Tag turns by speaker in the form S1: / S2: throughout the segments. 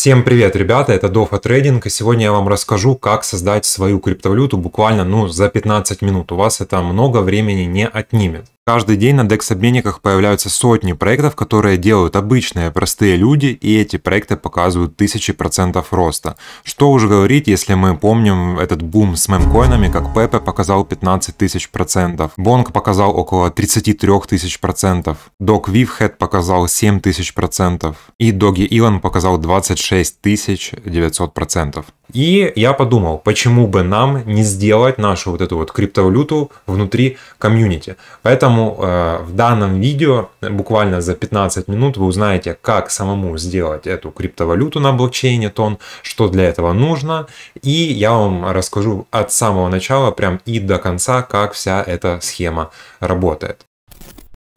S1: Всем привет, ребята, это Дофа Трейдинг, и сегодня я вам расскажу, как создать свою криптовалюту буквально ну, за 15 минут. У вас это много времени не отнимет. Каждый день на DEX-обменниках появляются сотни проектов, которые делают обычные, простые люди, и эти проекты показывают тысячи процентов роста. Что уже говорить, если мы помним этот бум с мемкоинами, как Пепе показал 15 тысяч процентов, Бонг показал около 33 тысяч процентов, Док Вивхед показал 7 тысяч процентов, и Доги Илон показал 26 тысяч 900 процентов. И я подумал, почему бы нам не сделать нашу вот эту вот криптовалюту внутри комьюнити. Поэтому э, в данном видео буквально за 15 минут вы узнаете, как самому сделать эту криптовалюту на блокчейне Тон, что для этого нужно. И я вам расскажу от самого начала прям и до конца, как вся эта схема работает.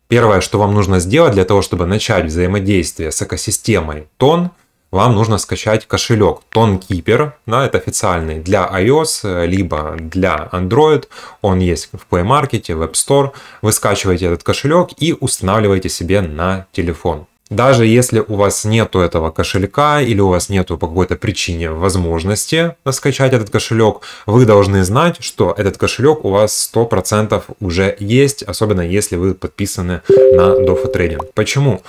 S1: Первое, что вам нужно сделать для того, чтобы начать взаимодействие с экосистемой Тон – вам нужно скачать кошелек Tonkeeper, да, это официальный для iOS, э, либо для Android, он есть в Play Market, в App Store. Вы скачиваете этот кошелек и устанавливаете себе на телефон. Даже если у вас нету этого кошелька или у вас нету по какой-то причине возможности скачать этот кошелек, вы должны знать, что этот кошелек у вас 100% уже есть, особенно если вы подписаны на DoFa Trading. Почему?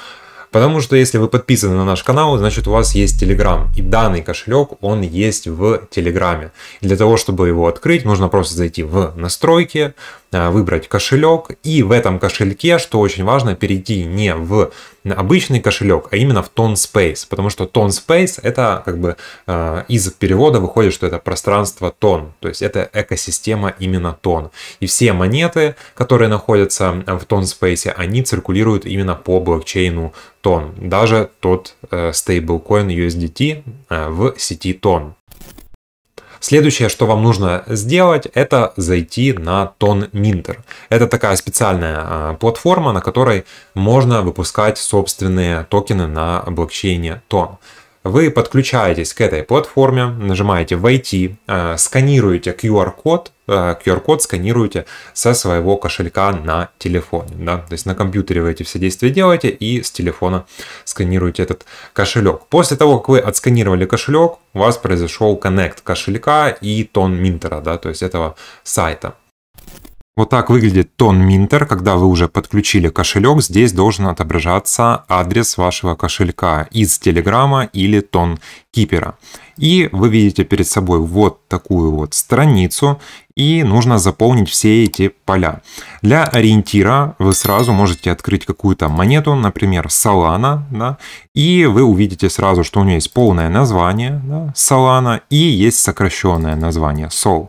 S1: Потому что если вы подписаны на наш канал, значит у вас есть Telegram. И данный кошелек, он есть в Телеграме. для того, чтобы его открыть, нужно просто зайти в настройки, Э, выбрать кошелек и в этом кошельке, что очень важно, перейти не в обычный кошелек, а именно в Space, потому что Space это как бы э, из перевода выходит, что это пространство тон, то есть это экосистема именно тон. И все монеты, которые находятся в Space, они циркулируют именно по блокчейну тон, даже тот э, стейблкоин USDT э, в сети тон. Следующее, что вам нужно сделать, это зайти на Тон Минтер. Это такая специальная а, платформа, на которой можно выпускать собственные токены на блокчейне Тон. Вы подключаетесь к этой платформе, нажимаете «Войти», э, сканируете QR-код, QR-код э, сканируете со своего кошелька на телефоне. Да? То есть на компьютере вы эти все действия делаете и с телефона сканируете этот кошелек. После того, как вы отсканировали кошелек, у вас произошел коннект кошелька и тон минтера, да, то есть этого сайта. Вот так выглядит тон Минтер, когда вы уже подключили кошелек. Здесь должен отображаться адрес вашего кошелька из Телеграма или тон Кипера. И вы видите перед собой вот такую вот страницу, и нужно заполнить все эти поля. Для ориентира вы сразу можете открыть какую-то монету, например, Solana, да, и вы увидите сразу, что у нее есть полное название да, Solana и есть сокращенное название Sol.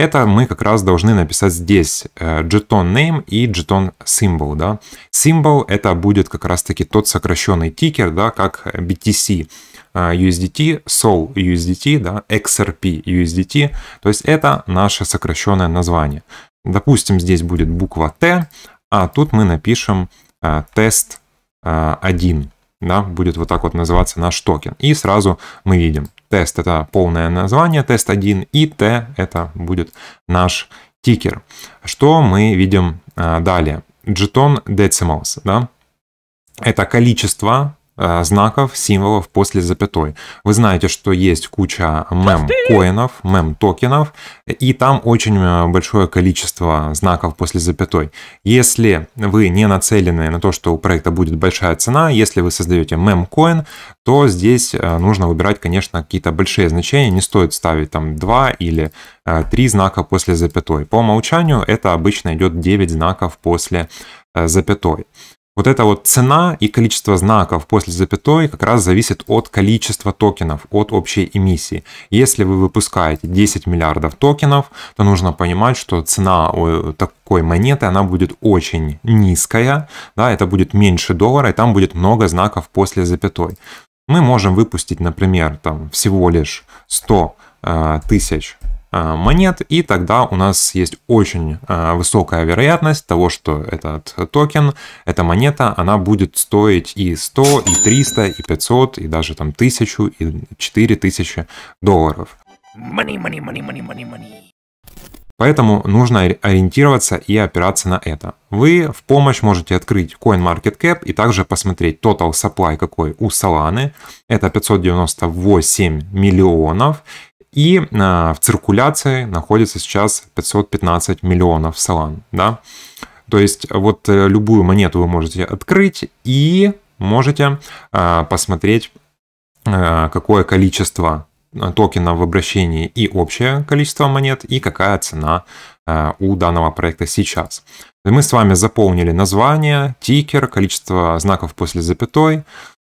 S1: Это мы как раз должны написать здесь э, жетон name и жетон symbol. Да? Symbol это будет как раз таки тот сокращенный тикер, да, как BTC. Э, USDT, SOL USDT, да, XRP USDT. То есть это наше сокращенное название. Допустим, здесь будет буква Т, а тут мы напишем э, тест 1 да, будет вот так вот называться наш токен. И сразу мы видим Тест – это полное название, тест 1 и Т – это будет наш тикер. Что мы видим а, далее? джетон Decimals, да? Это количество Э, знаков, символов после запятой. Вы знаете, что есть куча мем-коинов, мем-токенов, и там очень э, большое количество знаков после запятой. Если вы не нацелены на то, что у проекта будет большая цена, если вы создаете мем-коин, то здесь э, нужно выбирать, конечно, какие-то большие значения. Не стоит ставить там 2 или 3 знака после запятой. По умолчанию это обычно идет 9 знаков после запятой. Вот эта вот цена и количество знаков после запятой как раз зависит от количества токенов, от общей эмиссии. Если вы выпускаете 10 миллиардов токенов, то нужно понимать, что цена такой монеты, она будет очень низкая, да, это будет меньше доллара, и там будет много знаков после запятой. Мы можем выпустить, например, там всего лишь 100 э, тысяч Э, монет, и тогда у нас есть очень э, высокая вероятность того, что этот токен, эта монета, она будет стоить и 100, и 300, и 500, и даже там 1000, и 4000 долларов. Money, money, money, money, money, money. Поэтому нужно ориентироваться и опираться на это. Вы в помощь можете открыть CoinMarketCap и также посмотреть total supply какой у Solana. Это 598 миллионов. И а, в циркуляции находится сейчас 515 миллионов салан, да. То есть э, вот э, любую монету вы можете открыть и можете а, посмотреть, а, какое количество токенов в обращении и общее количество монет, и какая цена у данного проекта сейчас. Мы с вами заполнили название, тикер, количество знаков после запятой,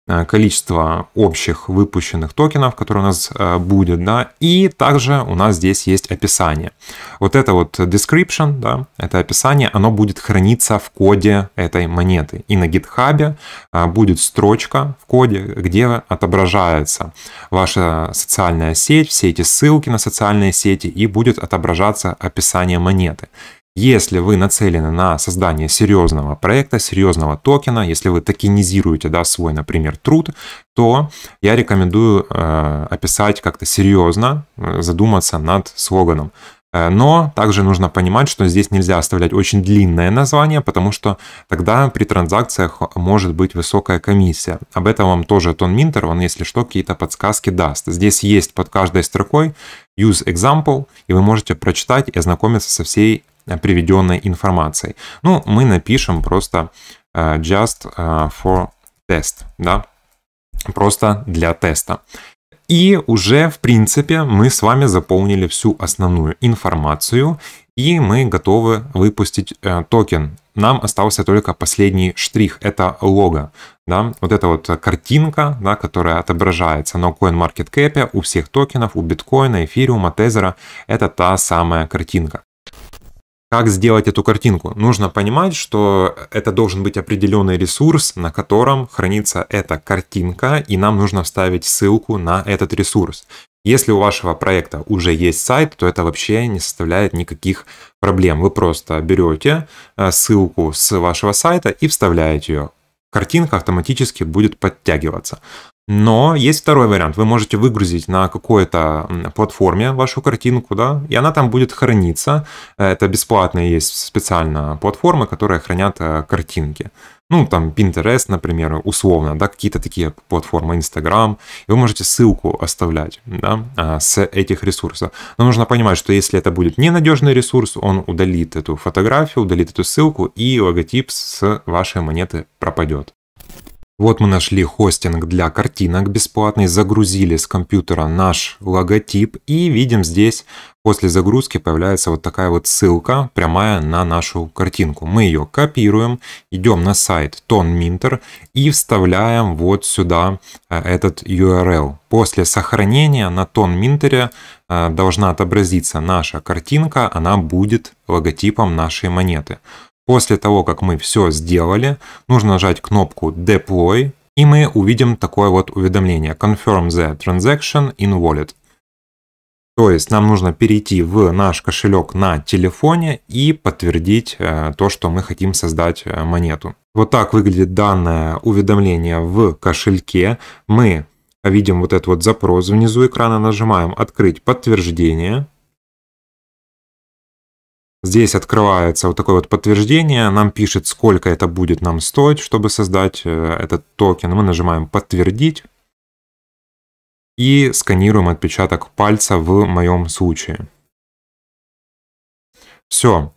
S1: Э, количество общих выпущенных токенов, которые у нас э, будет, да, и также у нас здесь есть описание. Вот это вот description, да, это описание, оно будет храниться в коде этой монеты. И на GitHub э, будет строчка в коде, где отображается ваша социальная сеть, все эти ссылки на социальные сети, и будет отображаться описание монеты. Если вы нацелены на создание серьезного проекта, серьезного токена, если вы токенизируете да, свой, например, труд, то я рекомендую э, описать как-то серьезно, э, задуматься над слоганом. Э, но также нужно понимать, что здесь нельзя оставлять очень длинное название, потому что тогда при транзакциях может быть высокая комиссия. Об этом вам тоже Тон Минтер, он, если что, какие-то подсказки даст. Здесь есть под каждой строкой use example, и вы можете прочитать и ознакомиться со всей Э, приведенной информацией. Ну, мы напишем просто э, just э, for test, да, просто для теста. И уже, в принципе, мы с вами заполнили всю основную информацию, и мы готовы выпустить э, токен. Нам остался только последний штрих, это лого. Да? Вот эта вот картинка, да, которая отображается на CoinMarketCap у всех токенов, у биткоина, эфириума, тезера, это та самая картинка. Как сделать эту картинку? Нужно понимать, что это должен быть определенный ресурс, на котором хранится эта картинка, и нам нужно вставить ссылку на этот ресурс. Если у вашего проекта уже есть сайт, то это вообще не составляет никаких проблем. Вы просто берете э, ссылку с вашего сайта и вставляете ее. Картинка автоматически будет подтягиваться. Но есть второй вариант. Вы можете выгрузить на какой-то платформе вашу картинку, да, и она там будет храниться. Э, это бесплатные есть специально платформы, которые хранят э, картинки. Ну, там Pinterest, например, условно, да, какие-то такие платформы, Instagram. И вы можете ссылку оставлять, да, э, с этих ресурсов. Но нужно понимать, что если это будет ненадежный ресурс, он удалит эту фотографию, удалит эту ссылку, и логотип с вашей монеты пропадет. Вот мы нашли хостинг для картинок бесплатный, загрузили с компьютера наш логотип и видим здесь после загрузки появляется вот такая вот ссылка, прямая на нашу картинку. Мы ее копируем, идем на сайт TonMinter и вставляем вот сюда э, этот URL. После сохранения на TonMinter э, должна отобразиться наша картинка, она будет логотипом нашей монеты. После того, как мы все сделали, нужно нажать кнопку Deploy, и мы увидим такое вот уведомление Confirm the transaction in wallet. То есть нам нужно перейти в наш кошелек на телефоне и подтвердить э, то, что мы хотим создать э, монету. Вот так выглядит данное уведомление в кошельке. Мы видим вот этот вот запрос внизу экрана, нажимаем «Открыть подтверждение». Здесь открывается вот такое вот подтверждение, нам пишет, сколько это будет нам стоить, чтобы создать э, этот токен. Мы нажимаем «Подтвердить» и сканируем отпечаток пальца в моем случае. Все.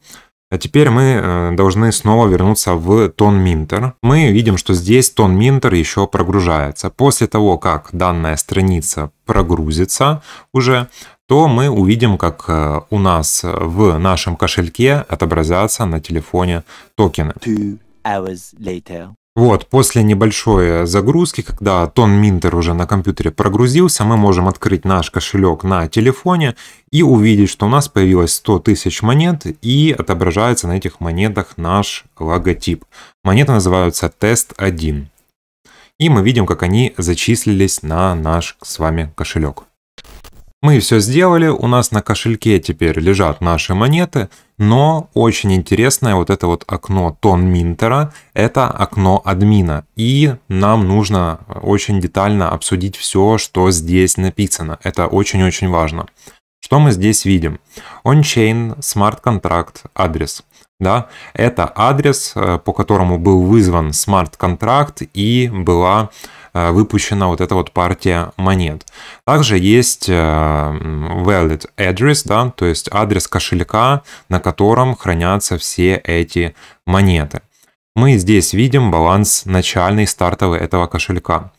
S1: А теперь мы э, должны снова вернуться в тон Минтер. Мы видим, что здесь тон Минтер еще прогружается. После того, как данная страница прогрузится уже, то мы увидим, как э, у нас э, в нашем кошельке отобразятся на телефоне токены. Вот, после небольшой загрузки, когда Тон Минтер уже на компьютере прогрузился, мы можем открыть наш кошелек на телефоне и увидеть, что у нас появилось 100 тысяч монет и отображается на этих монетах наш логотип. Монеты называются Тест-1. И мы видим, как они зачислились на наш с вами кошелек. Мы все сделали, у нас на кошельке теперь лежат наши монеты, но очень интересное вот это вот окно тон Минтера, это окно админа. И нам нужно очень детально обсудить все, что здесь написано. Это очень-очень важно. Что мы здесь видим? On-chain, смарт-контракт, адрес. Да? Это адрес, э, по которому был вызван смарт-контракт и была Э, выпущена вот эта вот партия монет. Также есть э, valid address, да, то есть адрес кошелька, на котором хранятся все эти монеты. Мы здесь видим баланс начальный стартовый этого кошелька.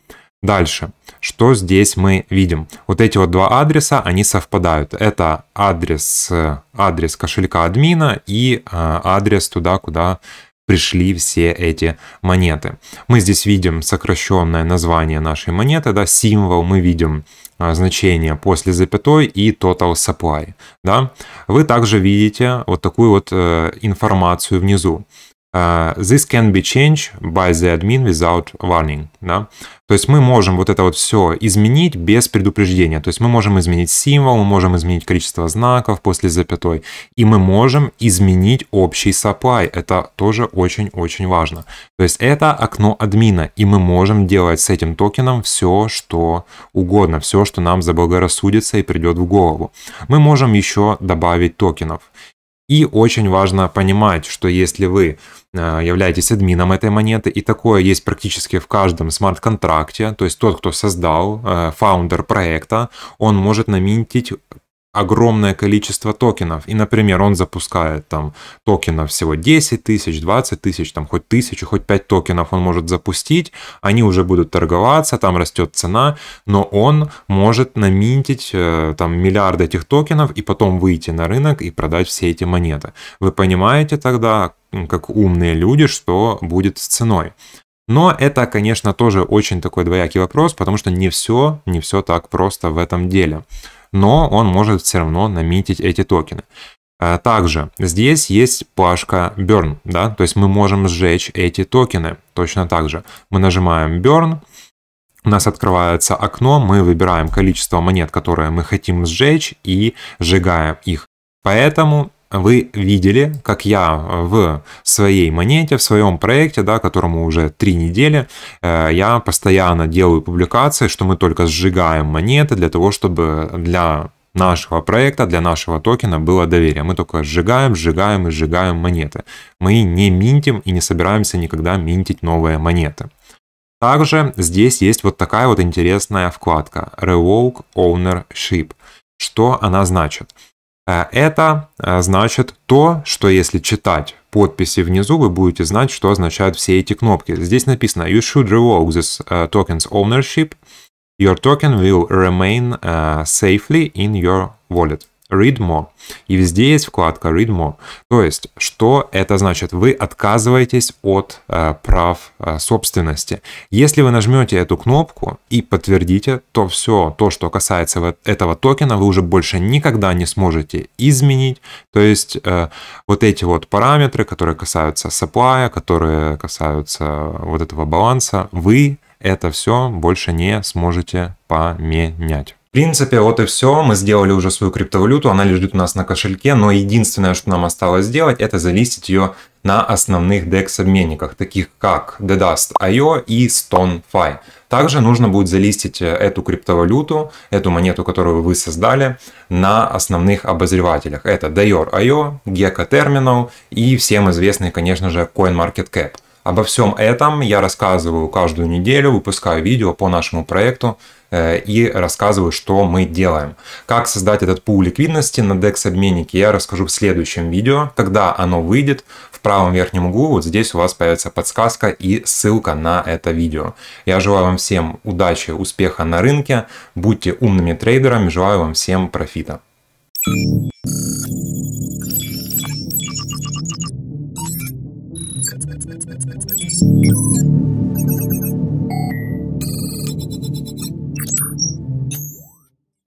S1: Дальше, что здесь мы видим? Вот эти вот два адреса, они совпадают. Это адрес, э, адрес кошелька админа и адрес туда, куда пришли все эти монеты. Мы здесь видим сокращенное название нашей монеты, да, символ, мы видим а, значение после запятой и total supply. Да. Вы также видите вот такую вот э, информацию внизу. Э, this can be changed by the admin without warning. Да? То есть мы можем вот это вот все изменить без предупреждения. То есть мы можем изменить символ, мы можем изменить количество знаков после запятой. И мы можем изменить общий supply. Это тоже очень-очень важно. То есть это окно админа. И мы можем делать с этим токеном все, что угодно. Все, что нам заблагорассудится и придет в голову. Мы можем еще добавить токенов. И очень важно понимать, что если вы э, являетесь админом этой монеты, и такое есть практически в каждом смарт-контракте, то есть тот, кто создал, э, фаундер проекта, он может наминтить огромное количество токенов. И, например, он запускает там токенов всего 10 тысяч, 20 тысяч, там хоть тысячу, хоть 5 токенов он может запустить, они уже будут торговаться, там растет цена, но он может наминтить э, там миллиард этих токенов и потом выйти на рынок и продать все эти монеты. Вы понимаете тогда, как умные люди, что будет с ценой. Но это, конечно, тоже очень такой двоякий вопрос, потому что не все, не все так просто в этом деле но он может все равно намитить эти токены. А, также здесь есть плашка Burn, да, то есть мы можем сжечь эти токены точно так же. Мы нажимаем Burn, у нас открывается окно, мы выбираем количество монет, которые мы хотим сжечь и сжигаем их. Поэтому вы видели, как я э, в своей монете, в своем проекте, да, которому уже три недели, э, я постоянно делаю публикации, что мы только сжигаем монеты для того, чтобы для нашего проекта, для нашего токена было доверие. Мы только сжигаем, сжигаем и сжигаем монеты. Мы не минтим и не собираемся никогда минтить новые монеты. Также здесь есть вот такая вот интересная вкладка Revoke Ownership. Что она значит? А это а, значит то, что если читать подписи внизу, вы будете знать, что означают все эти кнопки. Здесь написано «You should revoke this uh, token's ownership. Your token will remain uh, safely in your wallet». Read More. И везде есть вкладка Read More. То есть, что это значит? Вы отказываетесь от э, прав э, собственности. Если вы нажмете эту кнопку и подтвердите, то все то, что касается этого токена, вы уже больше никогда не сможете изменить. То есть, э, вот эти вот параметры, которые касаются supply, которые касаются вот этого баланса, вы это все больше не сможете поменять принципе, вот и все. Мы сделали уже свою криптовалюту, она лежит у нас на кошельке, но единственное, что нам осталось сделать, это залистить ее на основных DEX-обменниках, таких как Dedust.io и StoneFi. Также нужно будет залистить э, эту криптовалюту, эту монету, которую вы создали, на основных обозревателях. Это Dayor.io, Gecko Terminal и всем известный, конечно же, CoinMarketCap. Обо всем этом я рассказываю каждую неделю, выпускаю видео по нашему проекту, Э, и рассказываю, что мы делаем. Как создать этот пул ликвидности на DEX-обменнике, я расскажу в следующем видео. Когда оно выйдет, в правом верхнем углу вот здесь у вас появится подсказка и ссылка на это видео. Я желаю вам всем удачи, успеха на рынке, будьте умными трейдерами, желаю вам всем профита. Thank you.